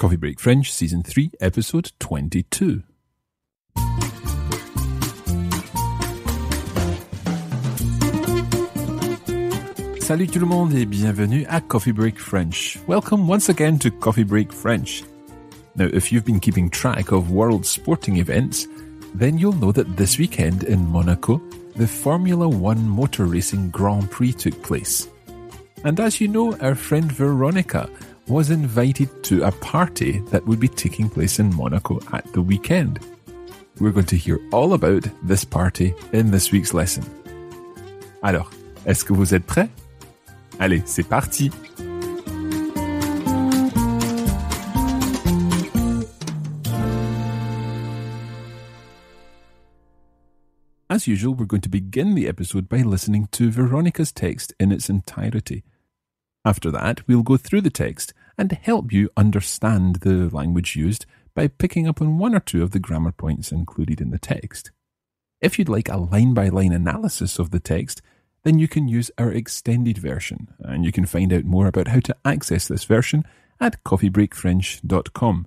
Coffee Break French, Season 3, Episode 22. Salut tout le monde et bienvenue à Coffee Break French. Welcome once again to Coffee Break French. Now, if you've been keeping track of world sporting events, then you'll know that this weekend in Monaco, the Formula One Motor Racing Grand Prix took place. And as you know, our friend Veronica was invited to a party that would be taking place in Monaco at the weekend. We're going to hear all about this party in this week's lesson. Alors, est-ce que vous êtes prêts? Allez, c'est parti! As usual, we're going to begin the episode by listening to Veronica's text in its entirety. After that, we'll go through the text and help you understand the language used by picking up on one or two of the grammar points included in the text. If you'd like a line by line analysis of the text, then you can use our extended version, and you can find out more about how to access this version at coffeebreakfrench.com.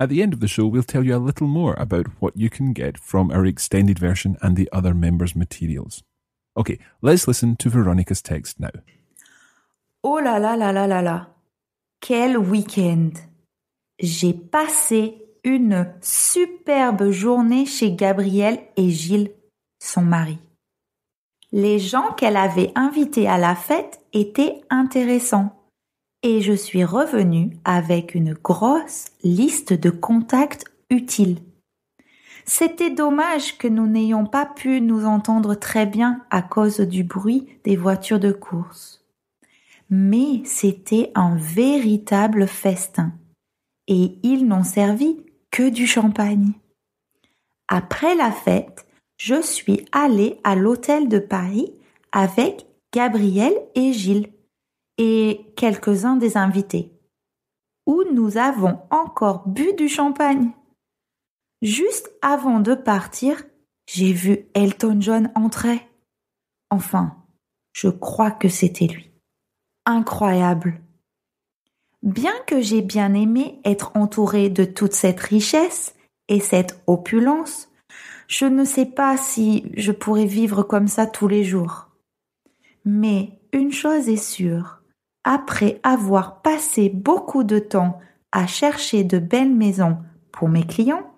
At the end of the show, we'll tell you a little more about what you can get from our extended version and the other members' materials. Okay, let's listen to Veronica's text now. Oh la la la la la la. Quel week-end J'ai passé une superbe journée chez Gabrielle et Gilles, son mari. Les gens qu'elle avait invités à la fête étaient intéressants et je suis revenue avec une grosse liste de contacts utiles. C'était dommage que nous n'ayons pas pu nous entendre très bien à cause du bruit des voitures de course mais c'était un véritable festin, et ils n'ont servi que du champagne. Après la fête, je suis allée à l'hôtel de Paris avec Gabriel et Gilles, et quelques-uns des invités, où nous avons encore bu du champagne. Juste avant de partir, j'ai vu Elton John entrer. Enfin, je crois que c'était lui incroyable. Bien que j'ai bien aimé être entourée de toute cette richesse et cette opulence, je ne sais pas si je pourrais vivre comme ça tous les jours. Mais une chose est sûre, après avoir passé beaucoup de temps à chercher de belles maisons pour mes clients,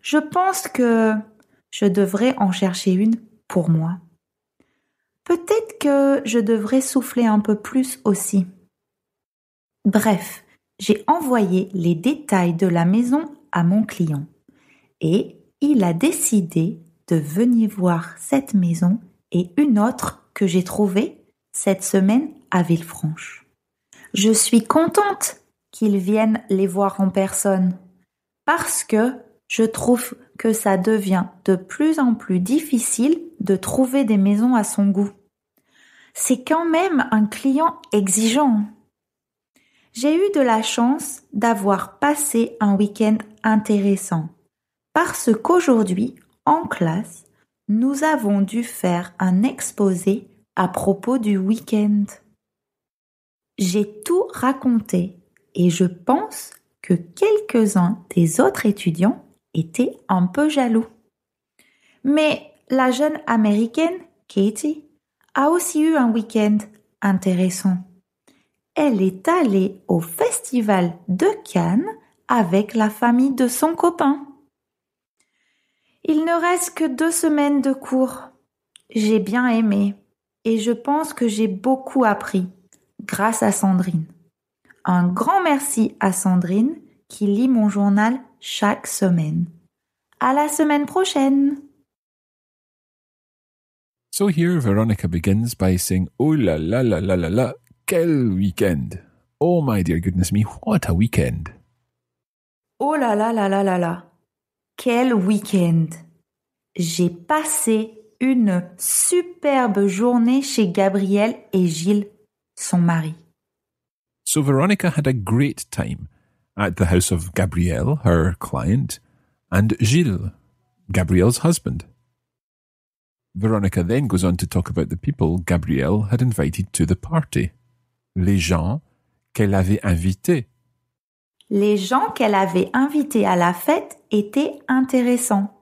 je pense que je devrais en chercher une pour moi. Peut-être que je devrais souffler un peu plus aussi. Bref, j'ai envoyé les détails de la maison à mon client et il a décidé de venir voir cette maison et une autre que j'ai trouvée cette semaine à Villefranche. Je suis contente qu'il vienne les voir en personne parce que je trouve que ça devient de plus en plus difficile de trouver des maisons à son goût. C'est quand même un client exigeant. J'ai eu de la chance d'avoir passé un week-end intéressant parce qu'aujourd'hui, en classe, nous avons dû faire un exposé à propos du week-end. J'ai tout raconté et je pense que quelques-uns des autres étudiants étaient un peu jaloux. Mais la jeune américaine, Katie, a aussi eu un week-end intéressant. Elle est allée au festival de Cannes avec la famille de son copain. Il ne reste que deux semaines de cours. J'ai bien aimé et je pense que j'ai beaucoup appris grâce à Sandrine. Un grand merci à Sandrine qui lit mon journal chaque semaine. À la semaine prochaine! So here Veronica begins by saying, Oh la la la la la la, quel weekend! Oh my dear goodness me, what a weekend! Oh la la la la la la, quel weekend? J'ai passé une superbe journée chez Gabriel et Gilles, son mari. So Veronica had a great time at the house of Gabrielle, her client, and Gilles, Gabrielle's husband. Veronica then goes on to talk about the people Gabrielle had invited to the party. Les gens qu'elle avait invités. Les gens qu'elle avait invités à la fête étaient intéressants.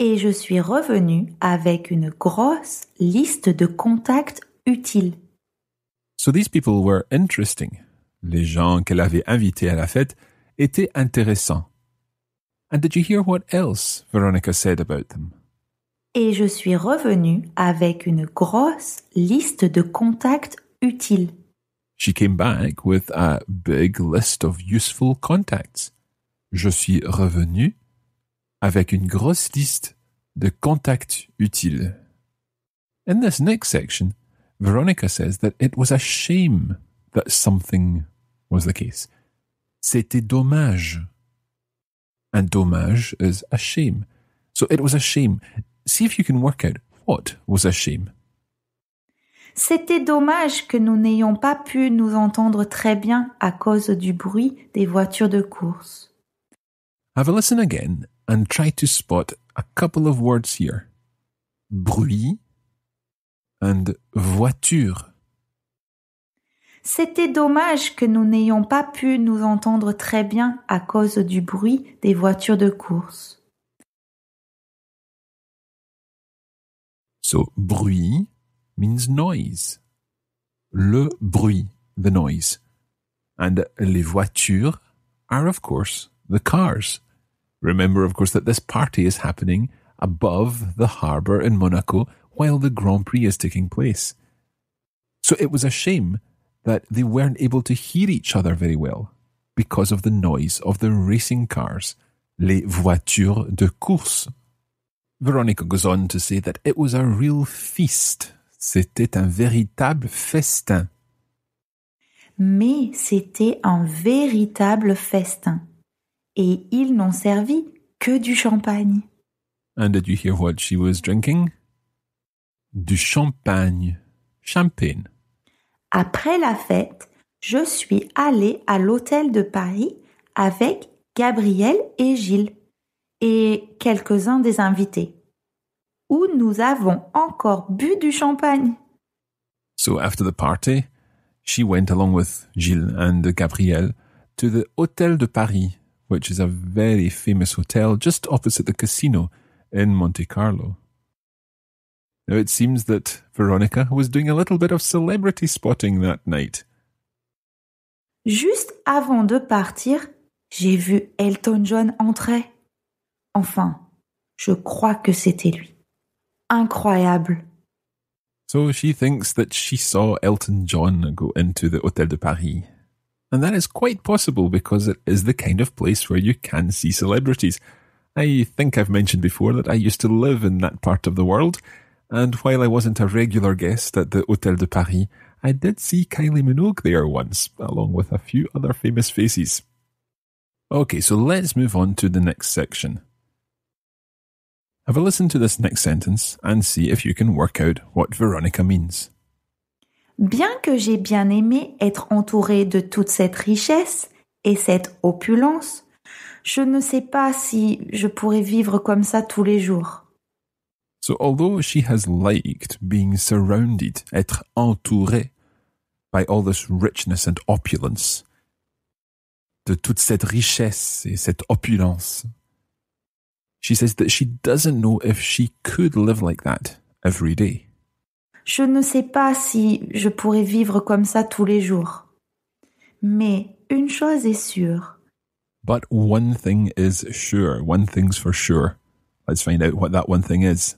Et je suis revenue avec une grosse liste de contacts utiles. So these people were interesting. Les gens qu'elle avait invités à la fête étaient intéressants. And did you hear what else Veronica said about them? et je suis revenue avec une grosse liste de contacts utiles. She came back with a big list of useful contacts. Je suis revenue avec une grosse liste de contacts utiles. In this next section, Veronica says that it was a shame that something was the case. C'était dommage. And dommage is a shame. So it was a shame. See if you can work out what was a shame. C'était dommage que nous n'ayons pas pu nous entendre très bien à cause du bruit des voitures de course. Have a listen again and try to spot a couple of words here. Bruit and voiture. C'était dommage que nous n'ayons pas pu nous entendre très bien à cause du bruit des voitures de course. So bruit means noise. Le bruit, the noise. And les voitures are, of course, the cars. Remember, of course, that this party is happening above the harbour in Monaco while the Grand Prix is taking place. So it was a shame that they weren't able to hear each other very well because of the noise of the racing cars, les voitures de course, Veronica goes on to say that it was a real feast. C'était un véritable festin. Mais c'était un véritable festin. Et ils n'ont servi que du champagne. And did you hear what she was drinking? Du champagne. Champagne. Après la fête, je suis allée à l'hôtel de Paris avec Gabriel et Gilles et quelques-uns des invités où nous avons encore bu du champagne. So after the party, she went along with Gilles and Gabrielle to the Hotel de Paris, which is a very famous hotel just opposite the casino in Monte Carlo. Now it seems that Veronica was doing a little bit of celebrity spotting that night. Juste avant de partir, j'ai vu Elton John entrer. Enfin, je crois que c'était lui. incroyable. So she thinks that she saw Elton John go into the Hotel de Paris. And that is quite possible because it is the kind of place where you can see celebrities. I think I've mentioned before that I used to live in that part of the world, and while I wasn't a regular guest at the Hotel de Paris, I did see Kylie Minogue there once, along with a few other famous faces. Okay, so let's move on to the next section have a listen to this next sentence and see if you can work out what Veronica means. Bien que j'ai bien aimé être entouré de toute cette richesse et cette opulence, je ne sais pas si je pourrais vivre comme ça tous les jours. So although she has liked being surrounded, être entouré by all this richness and opulence, de toute cette richesse et cette opulence, She says that she doesn't know if she could live like that every day. Je ne sais pas si je pourrais vivre comme ça tous les jours. Mais une chose est sûre. But one thing is sure. One thing's for sure. Let's find out what that one thing is.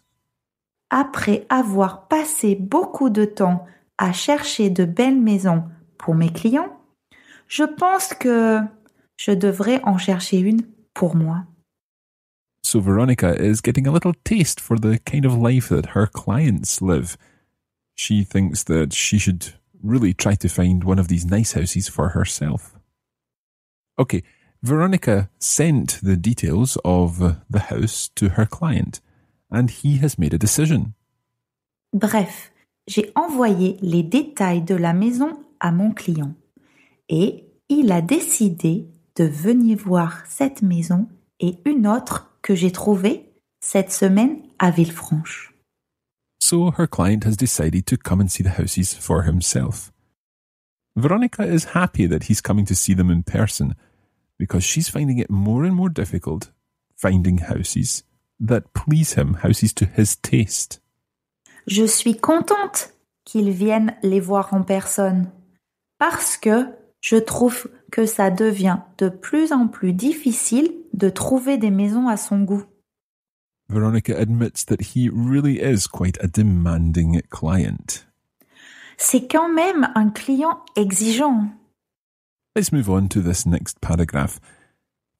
Après avoir passé beaucoup de temps à chercher de belles maisons pour mes clients, je pense que je devrais en chercher une pour moi. So Veronica is getting a little taste for the kind of life that her clients live. She thinks that she should really try to find one of these nice houses for herself. Okay, Veronica sent the details of the house to her client, and he has made a decision. Bref, j'ai envoyé les détails de la maison à mon client et il a décidé de venir voir cette maison et une autre que j'ai trouvé cette semaine à Villefranche. So her client has decided to come and see the houses for himself. Veronica is happy that he's coming to see them in person because she's finding it more and more difficult finding houses that please him, houses to his taste. Je suis contente qu'il vienne les voir en personne parce que je trouve que ça devient de plus en plus difficile de trouver des maisons à son goût. Veronica admits that he really is quite a demanding client. C'est quand même un client exigeant. Let's move on to this next paragraph.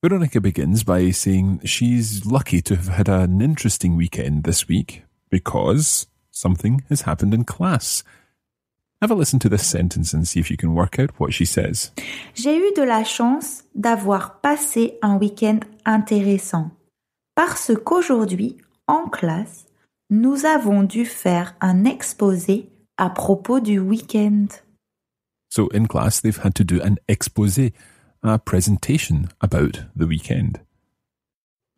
Veronica begins by saying she's lucky to have had an interesting weekend this week because something has happened in class. Have a listen to this sentence and see if you can work out what she says. J'ai eu de la chance d'avoir passé un week-end intéressant parce qu'aujourd'hui, en classe, nous avons dû faire un exposé à propos du week-end. So in class, they've had to do an exposé, a presentation about the weekend.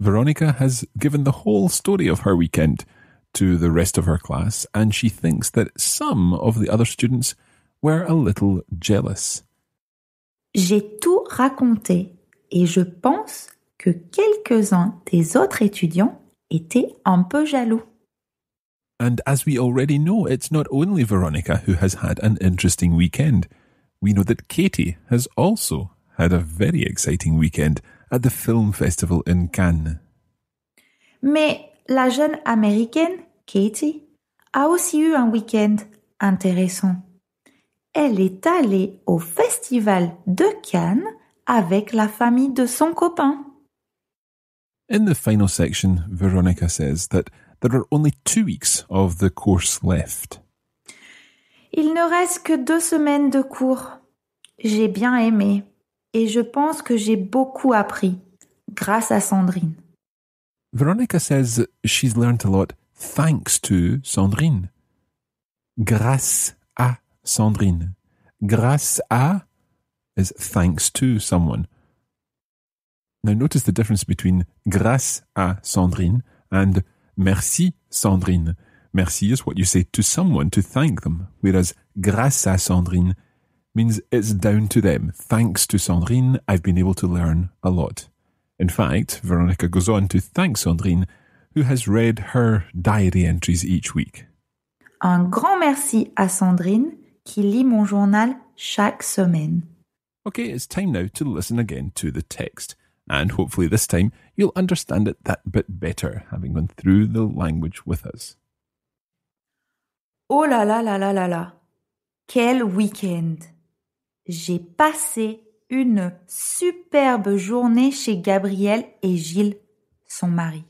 Veronica has given the whole story of her weekend – to the rest of her class, and she thinks that some of the other students were a little jealous. J'ai tout raconté et je pense que quelques-uns des autres étudiants étaient un peu jaloux. And as we already know, it's not only Veronica who has had an interesting weekend. We know that Katie has also had a very exciting weekend at the film festival in Cannes. Mais la jeune américaine, Katie, a aussi eu un week-end intéressant. Elle est allée au festival de Cannes avec la famille de son copain. In the final section, Veronica says that there are only two weeks of the course left. Il ne reste que deux semaines de cours. J'ai bien aimé et je pense que j'ai beaucoup appris grâce à Sandrine. Veronica says she's learnt a lot thanks to Sandrine. Grâce à Sandrine. Grâce à is thanks to someone. Now notice the difference between grâce à Sandrine and merci Sandrine. Merci is what you say to someone to thank them, whereas grâce à Sandrine means it's down to them. Thanks to Sandrine, I've been able to learn a lot. In fact, Veronica goes on to thank Sandrine, who has read her diary entries each week. Un grand merci à Sandrine qui lit mon journal chaque semaine. Okay, it's time now to listen again to the text, and hopefully this time you'll understand it that bit better, having gone through the language with us. Oh là là là là là là! Quel week-end! J'ai passé une superbe journée chez Gabriel et Gilles, son mari.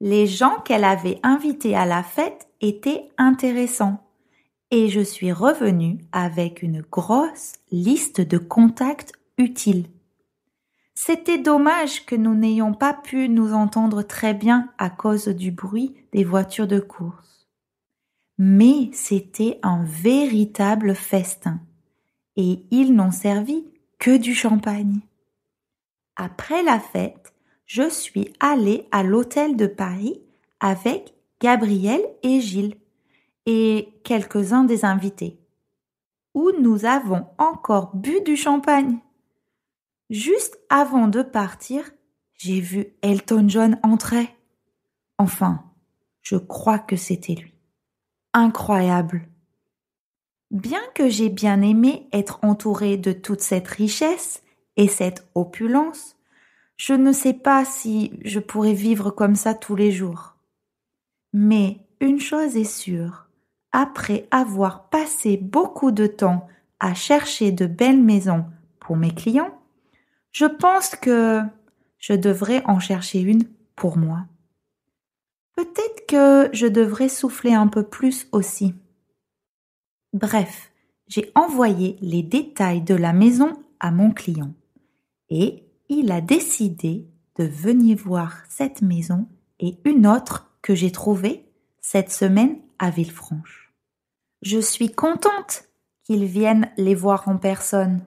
Les gens qu'elle avait invités à la fête étaient intéressants et je suis revenue avec une grosse liste de contacts utiles. C'était dommage que nous n'ayons pas pu nous entendre très bien à cause du bruit des voitures de course. Mais c'était un véritable festin et ils n'ont servi que du champagne. Après la fête, je suis allée à l'hôtel de Paris avec Gabriel et Gilles et quelques-uns des invités, où nous avons encore bu du champagne. Juste avant de partir, j'ai vu Elton John entrer. Enfin, je crois que c'était lui. Incroyable. Bien que j'ai bien aimé être entourée de toute cette richesse et cette opulence, je ne sais pas si je pourrais vivre comme ça tous les jours. Mais une chose est sûre, après avoir passé beaucoup de temps à chercher de belles maisons pour mes clients, je pense que je devrais en chercher une pour moi. Peut-être que je devrais souffler un peu plus aussi. Bref, j'ai envoyé les détails de la maison à mon client et il a décidé de venir voir cette maison et une autre que j'ai trouvée cette semaine à Villefranche. Je suis contente qu'il vienne les voir en personne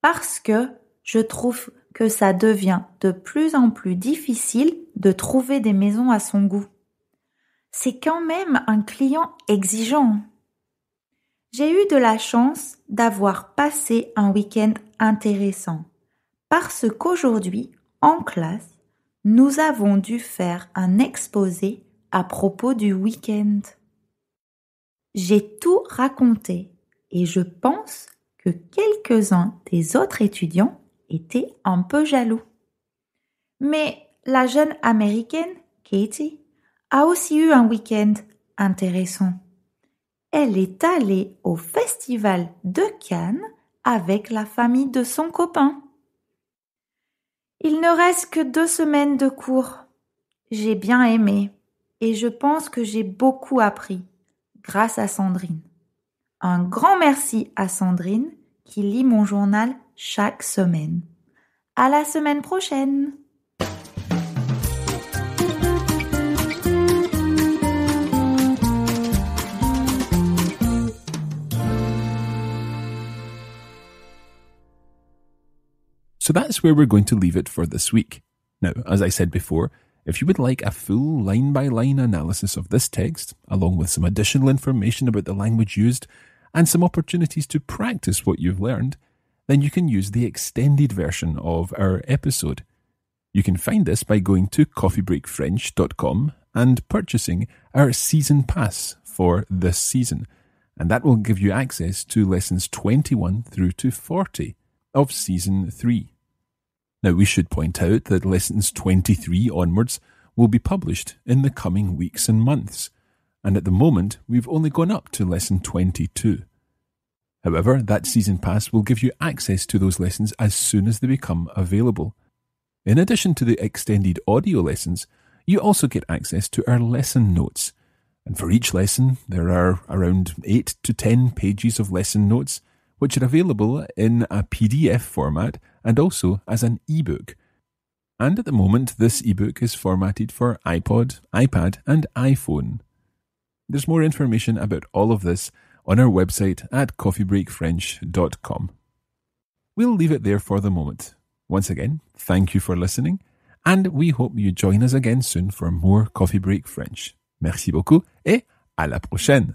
parce que je trouve que ça devient de plus en plus difficile de trouver des maisons à son goût. C'est quand même un client exigeant. J'ai eu de la chance d'avoir passé un week-end intéressant parce qu'aujourd'hui, en classe, nous avons dû faire un exposé à propos du week-end. J'ai tout raconté et je pense que quelques-uns des autres étudiants étaient un peu jaloux. Mais la jeune américaine, Katie, a aussi eu un week-end intéressant elle est allée au festival de Cannes avec la famille de son copain. Il ne reste que deux semaines de cours. J'ai bien aimé et je pense que j'ai beaucoup appris grâce à Sandrine. Un grand merci à Sandrine qui lit mon journal chaque semaine. À la semaine prochaine! So that's where we're going to leave it for this week. Now, as I said before, if you would like a full line by line analysis of this text, along with some additional information about the language used and some opportunities to practice what you've learned, then you can use the extended version of our episode. You can find this by going to coffeebreakfrench.com and purchasing our season pass for this season. And that will give you access to lessons 21 through to 40 of season 3. Now, we should point out that lessons 23 onwards will be published in the coming weeks and months, and at the moment we've only gone up to lesson 22. However, that season pass will give you access to those lessons as soon as they become available. In addition to the extended audio lessons, you also get access to our lesson notes. And for each lesson, there are around 8 to 10 pages of lesson notes which are available in a PDF format and also as an ebook. And at the moment, this ebook is formatted for iPod, iPad, and iPhone. There's more information about all of this on our website at coffeebreakfrench.com. We'll leave it there for the moment. Once again, thank you for listening, and we hope you join us again soon for more Coffee Break French. Merci beaucoup et à la prochaine!